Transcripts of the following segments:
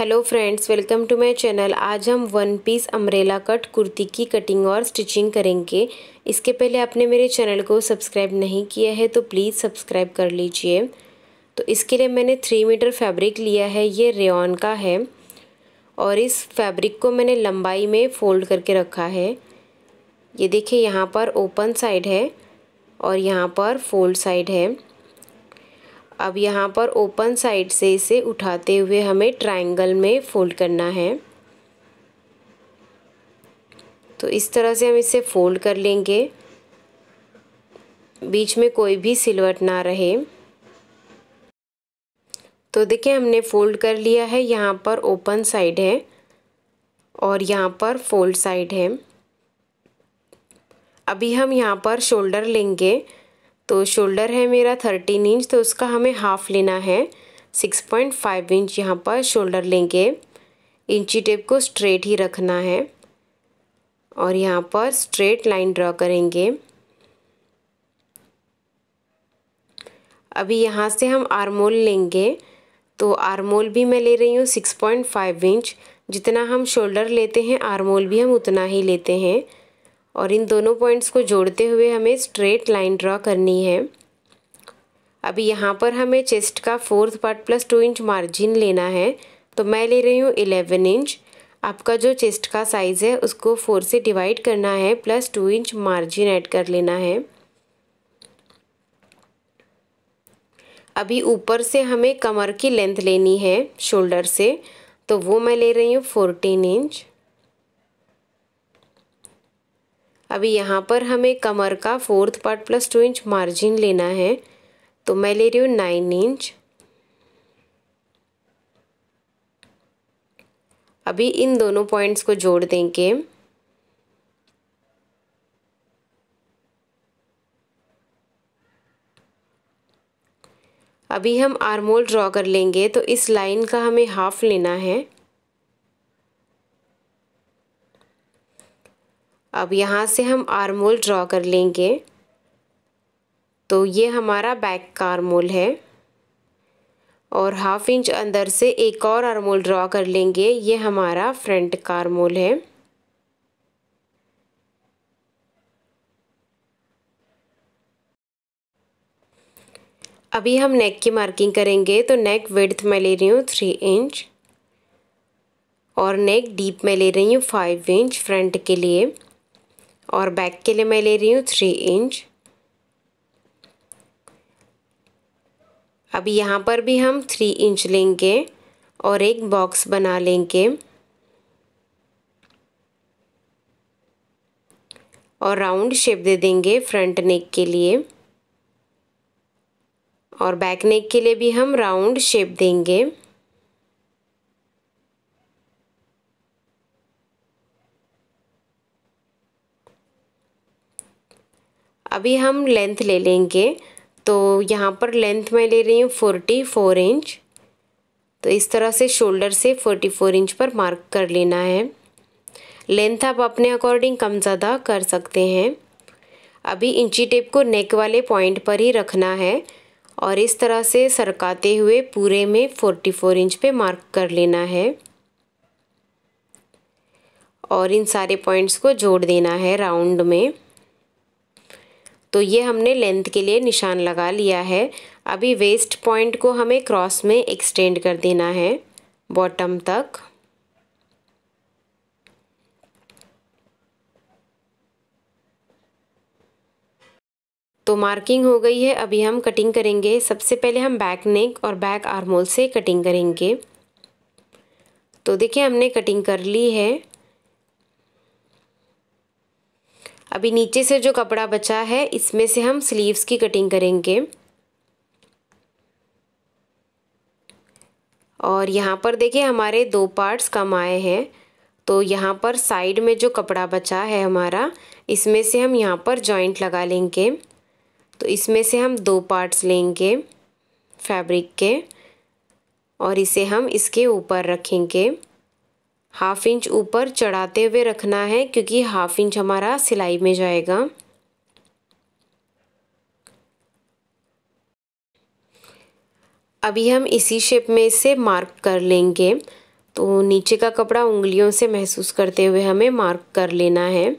hello friends welcome to my channel आज हम one piece umbrella cut kurti की cutting और स्टिचिंग करेंगे इसके पहले आपने मेरे चैनल को सब्सक्राइब नहीं किया है तो प्लीज़ सब्सक्राइब कर लीजिए तो इसके लिए मैंने थ्री मीटर फैब्रिक लिया है ये रेन का है और इस फैब्रिक को मैंने लंबाई में फ़ोल्ड करके रखा है ये देखिए यहाँ पर ओपन साइड है और यहाँ पर फोल्ड साइड है अब यहाँ पर ओपन साइड से इसे उठाते हुए हमें ट्रायंगल में फोल्ड करना है तो इस तरह से हम इसे फोल्ड कर लेंगे बीच में कोई भी सिलवट ना रहे तो देखिए हमने फोल्ड कर लिया है यहाँ पर ओपन साइड है और यहाँ पर फोल्ड साइड है अभी हम यहाँ पर शोल्डर लेंगे तो शोल्डर है मेरा थर्टीन इंच तो उसका हमें हाफ लेना है सिक्स पॉइंट फाइव इंच यहाँ पर शोल्डर लेंगे इंची टेप को स्ट्रेट ही रखना है और यहाँ पर स्ट्रेट लाइन ड्रॉ करेंगे अभी यहाँ से हम आरमोल लेंगे तो आरमोल भी मैं ले रही हूँ सिक्स पॉइंट फाइव इंच जितना हम शोल्डर लेते हैं आरमोल भी हम उतना ही लेते हैं और इन दोनों पॉइंट्स को जोड़ते हुए हमें स्ट्रेट लाइन ड्रॉ करनी है अभी यहाँ पर हमें चेस्ट का fourth part plus two inch margin लेना है तो मैं ले रही हूँ इलेवन इंच आपका जो चेस्ट का साइज़ है उसको फोर से डिवाइड करना है plus two inch margin add कर लेना है अभी ऊपर से हमें कमर की लेंथ लेनी है शोल्डर से तो वो मैं ले रही हूँ फोर्टीन इंच अभी यहाँ पर हमें कमर का fourth part plus two inch margin लेना है तो मैं ले रही हूँ नाइन इंच अभी इन दोनों पॉइंट्स को जोड़ देंगे अभी हम आर्मोल ड्रॉ कर लेंगे तो इस लाइन का हमें हाफ लेना है अब यहाँ से हम आर्मोल ड्रॉ कर लेंगे तो ये हमारा बैक का आर्मोल है और हाफ इंच अंदर से एक और आर्मोल ड्रॉ कर लेंगे ये हमारा फ्रंट का आर्मोल है अभी हम नेक की मार्किंग करेंगे तो नेक विड्थ मैं ले रही हूँ थ्री इंच और नेक डीप में ले रही हूँ फाइव इंच फ्रंट के लिए और बैक के लिए मैं ले रही हूँ थ्री इंच अब यहाँ पर भी हम थ्री इंच लेंगे और एक बॉक्स बना लेंगे और राउंड शेप दे देंगे फ्रंट नेक के लिए और बैक नेक के लिए भी हम राउंड शेप देंगे अभी हम लेंथ ले लेंगे तो यहाँ पर लेंथ मैं ले रही हूँ फोर्टी फोर इंच तो इस तरह से शोल्डर से फोर्टी फोर इंच पर मार्क कर लेना है लेंथ आप अपने अकॉर्डिंग कम ज़्यादा कर सकते हैं अभी इंची टेप को नेक वाले पॉइंट पर ही रखना है और इस तरह से सरकाते हुए पूरे में फोर्टी फोर इंच पे मार्क कर लेना है और इन सारे पॉइंट्स को जोड़ देना है राउंड में तो ये हमने लेंथ के लिए निशान लगा लिया है अभी वेस्ट पॉइंट को हमें क्रॉस में एक्सटेंड कर देना है बॉटम तक तो मार्किंग हो गई है अभी हम कटिंग करेंगे सबसे पहले हम बैक नेक और बैक आर्मोल से कटिंग करेंगे तो देखिए हमने कटिंग कर ली है अभी नीचे से जो कपड़ा बचा है इसमें से हम स्लीव्स की कटिंग करेंगे और यहाँ पर देखिए हमारे दो पार्ट्स कम आए हैं तो यहाँ पर साइड में जो कपड़ा बचा है हमारा इसमें से हम यहाँ पर जॉइंट लगा लेंगे तो इसमें से हम दो पार्ट्स लेंगे फैब्रिक के और इसे हम इसके ऊपर रखेंगे हाफ इंच ऊपर चढ़ाते हुए रखना है क्योंकि हाफ इंच हमारा सिलाई में जाएगा अभी हम इसी शेप में इसे मार्क कर लेंगे तो नीचे का कपड़ा उंगलियों से महसूस करते हुए हमें मार्क कर लेना है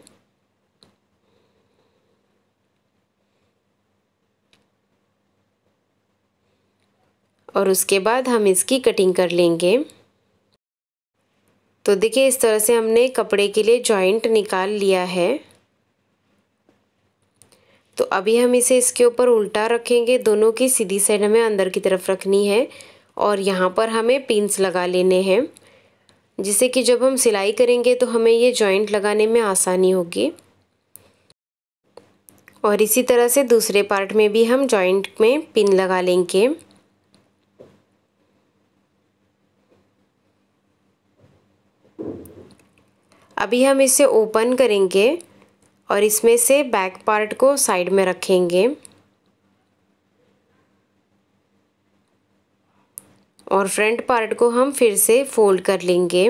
और उसके बाद हम इसकी कटिंग कर लेंगे तो देखिए इस तरह से हमने कपड़े के लिए जॉइंट निकाल लिया है तो अभी हम इसे इसके ऊपर उल्टा रखेंगे दोनों की सीधी साइड हमें अंदर की तरफ रखनी है और यहाँ पर हमें पिंस लगा लेने हैं जिससे कि जब हम सिलाई करेंगे तो हमें ये जॉइंट लगाने में आसानी होगी और इसी तरह से दूसरे पार्ट में भी हम जॉइंट में पिन लगा लेंगे अभी हम इसे ओपन करेंगे और इसमें से बैक पार्ट को साइड में रखेंगे और फ्रंट पार्ट को हम फिर से फोल्ड कर लेंगे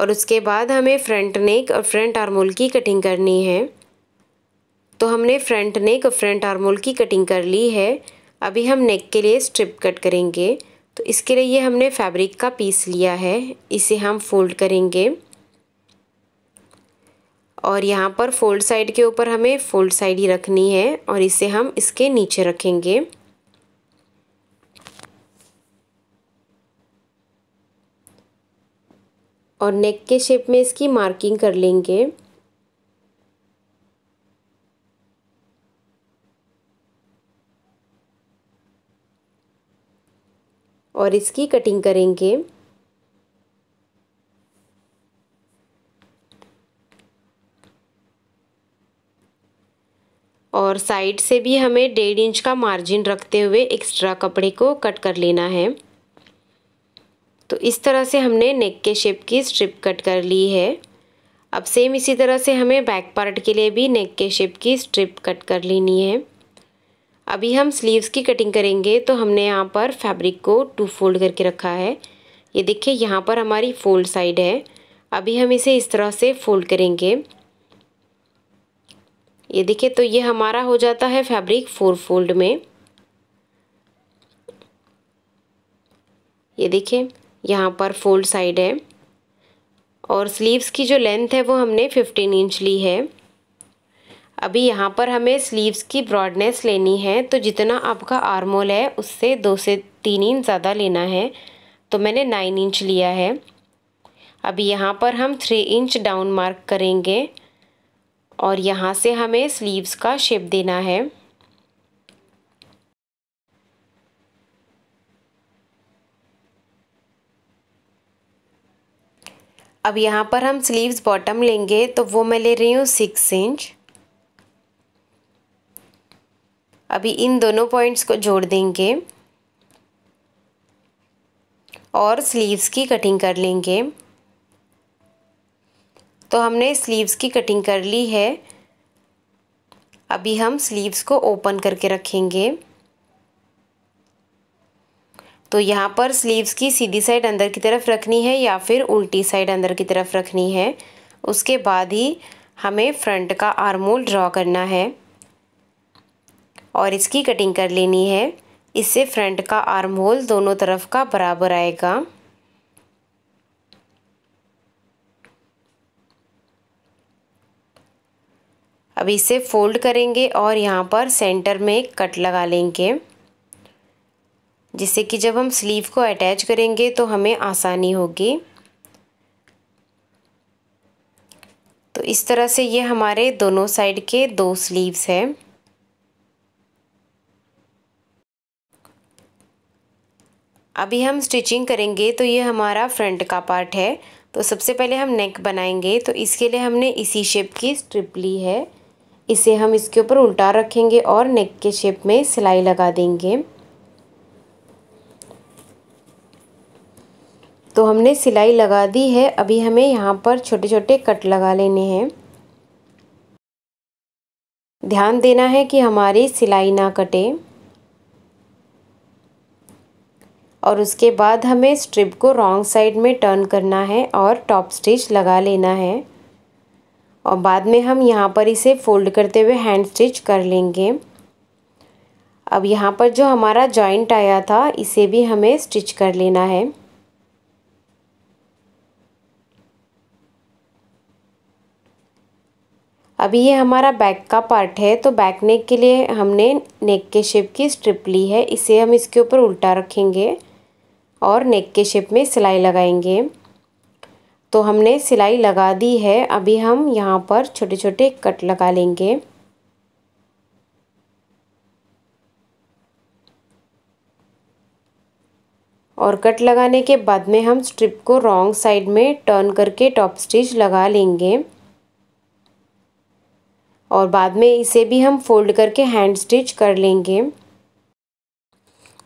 और उसके बाद हमें फ्रंट नेक और फ्रंट आर्मोल की कटिंग करनी है तो हमने फ्रंट नेक और फ्रंट आर्मोल की कटिंग कर ली है अभी हम नेक के लिए स्ट्रिप कट करेंगे तो इसके लिए ये हमने फैब्रिक का पीस लिया है इसे हम फोल्ड करेंगे और यहाँ पर फोल्ड साइड के ऊपर हमें फोल्ड साइड ही रखनी है और इसे हम इसके नीचे रखेंगे और नेक के शेप में इसकी मार्किंग कर लेंगे और इसकी कटिंग करेंगे और साइड से भी हमें डेढ़ इंच का मार्जिन रखते हुए एक्स्ट्रा कपड़े को कट कर लेना है तो इस तरह से हमने नेक के शेप की स्ट्रिप कट कर ली है अब सेम इसी तरह से हमें बैक पार्ट के लिए भी नेक के शेप की स्ट्रिप कट कर लेनी है अभी हम स्लीव्स की कटिंग करेंगे तो हमने यहाँ पर फैब्रिक को टू फोल्ड करके रखा है ये देखिए यहाँ पर हमारी फोल्ड साइड है अभी हम इसे इस तरह से फोल्ड करेंगे ये देखिए तो ये हमारा हो जाता है फैब्रिक फोर फोल्ड में ये देखिए यहाँ पर फोल्ड साइड है और स्लीव्स की जो लेंथ है वो हमने फिफ्टीन इंच ली है अभी यहाँ पर हमें स्लीव्स की ब्रॉडनेस लेनी है तो जितना आपका आर्मोल है उससे दो से तीन इंच ज़्यादा लेना है तो मैंने नाइन इंच लिया है अभी यहाँ पर हम थ्री इंच डाउन मार्क करेंगे और यहाँ से हमें स्लीव्स का शेप देना है अब यहाँ पर हम स्लीव्स बॉटम लेंगे तो वो मैं ले रही हूँ सिक्स इंच अभी इन दोनों पॉइंट्स को जोड़ देंगे और स्लीव्स की कटिंग कर लेंगे तो हमने स्लीव्स की कटिंग कर ली है अभी हम स्लीव्स को ओपन करके रखेंगे तो यहाँ पर स्लीव्स की सीधी साइड अंदर की तरफ रखनी है या फिर उल्टी साइड अंदर की तरफ रखनी है उसके बाद ही हमें फ्रंट का आर्मोल ड्रॉ करना है और इसकी कटिंग कर लेनी है इससे फ्रंट का आर्म होल दोनों तरफ का बराबर आएगा अब इसे फोल्ड करेंगे और यहाँ पर सेंटर में एक कट लगा लेंगे जिससे कि जब हम स्लीव को अटैच करेंगे तो हमें आसानी होगी तो इस तरह से ये हमारे दोनों साइड के दो स्लीव्स हैं अभी हम स्टिचिंग करेंगे तो ये हमारा फ्रंट का पार्ट है तो सबसे पहले हम नेक बनाएंगे तो इसके लिए हमने इसी शेप की स्ट्रिप ली है इसे हम इसके ऊपर उल्टा रखेंगे और नेक के शेप में सिलाई लगा देंगे तो हमने सिलाई लगा दी है अभी हमें यहाँ पर छोटे छोटे कट लगा लेने हैं ध्यान देना है कि हमारी सिलाई ना कटे और उसके बाद हमें स्ट्रिप को रॉन्ग साइड में टर्न करना है और टॉप स्टिच लगा लेना है और बाद में हम यहाँ पर इसे फोल्ड करते हुए हैंड स्टिच कर लेंगे अब यहाँ पर जो हमारा जॉइंट आया था इसे भी हमें स्टिच कर लेना है अभी ये हमारा बैक का पार्ट है तो बैक नेक के लिए हमने नेक के शेप की स्ट्रिप ली है इसे हम इसके ऊपर उल्टा रखेंगे और नेक के शेप में सिलाई लगाएंगे तो हमने सिलाई लगा दी है अभी हम यहाँ पर छोटे छोटे कट लगा लेंगे और कट लगाने के बाद में हम स्ट्रिप को रॉन्ग साइड में टर्न करके टॉप स्टिच लगा लेंगे और बाद में इसे भी हम फोल्ड करके हैंड स्टिच कर लेंगे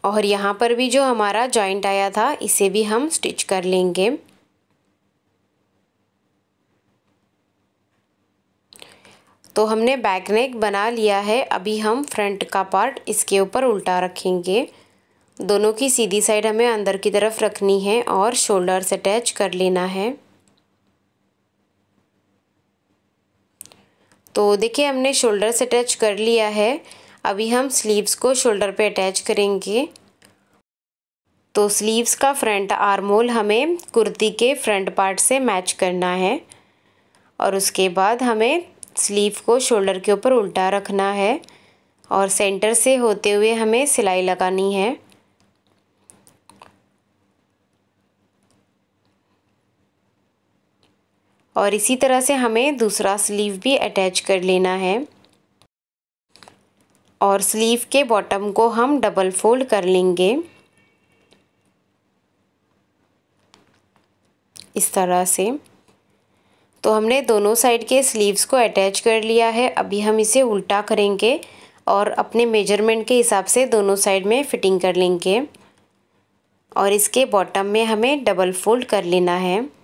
और यहाँ पर भी जो हमारा जॉइंट आया था इसे भी हम स्टिच कर लेंगे तो हमने बैक नेक बना लिया है अभी हम फ्रंट का पार्ट इसके ऊपर उल्टा रखेंगे दोनों की सीधी साइड हमें अंदर की तरफ रखनी है और शोल्डर से अटैच कर लेना है तो देखिए हमने शोल्डर से अटैच कर लिया है अभी हम स्लीव्स को शोल्डर पे अटैच करेंगे तो स्लीव्स का फ्रंट आर्मोल हमें कुर्ती के फ्रंट पार्ट से मैच करना है और उसके बाद हमें स्लीव को शोल्डर के ऊपर उल्टा रखना है और सेंटर से होते हुए हमें सिलाई लगानी है और इसी तरह से हमें दूसरा स्लीव भी अटैच कर लेना है और स्लीव के बॉटम को हम डबल फोल्ड कर लेंगे इस तरह से तो हमने दोनों साइड के स्लीव्स को अटैच कर लिया है अभी हम इसे उल्टा करेंगे और अपने मेजरमेंट के हिसाब से दोनों साइड में फिटिंग कर लेंगे और इसके बॉटम में हमें डबल फोल्ड कर लेना है